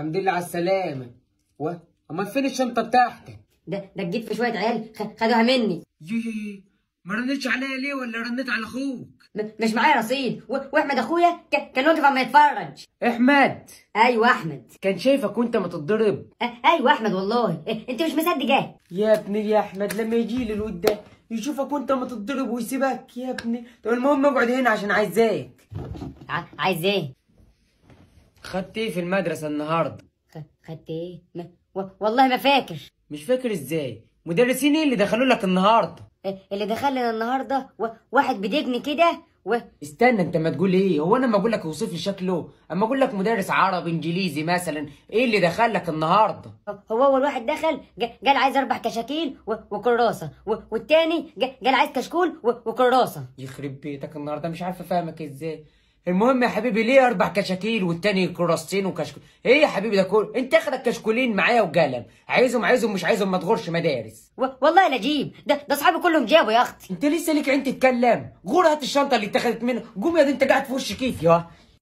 الحمد لله على السلامه و امال فين الشنطه بتاعتك ده ده جيت في شويه عيال خدوها مني يي ما رنتش عليا ليه ولا رنيت على اخوك مش معايا رصيد واحمد اخويا كان واقف اما يتفرج احمد ايوه احمد كان شايفك وانت ما تتضرب ايوه احمد والله انت مش مصدق ايه يا ابني يا احمد لما يجي لي الود ده يشوفك وانت ما تتضرب ويسيبك يا ابني طب المهم اقعد هنا عشان عايزاك عايز ايه خدت ايه في المدرسة النهاردة؟ خدت ايه؟ ما... و... والله ما فاكر مش فاكر ازاي؟ مدرسين ايه اللي دخلوا لك النهاردة؟ اللي لنا النهاردة و... واحد بدقن كده و... استنى انت ما تقول ايه؟ هو انا ما اقول لك اوصف لي شكله؟ اما اقول لك مدرس عربي انجليزي مثلا ايه اللي دخل لك النهاردة؟ هو اول واحد دخل قال عايز اربع كشاكيل و... وكراسة و... والتاني قال عايز كشكول و... وكراسة يخرب بيتك النهاردة مش عارف افهمك ازاي المهم يا حبيبي ليه اربع كشاكيل والتاني كراستين وكشكول ايه يا حبيبي ده كل انت اخد الكشكولين معايا وقلم عايزهم عايزهم مش عايزهم ما تغرش مدارس و... والله نجيب ده ده اصحابي كلهم جابوا يا اختي انت لسه ليك عين تتكلم غور هات الشنطه اللي اتخذت منها قوم يا دي انت قاعد في وش كيف يا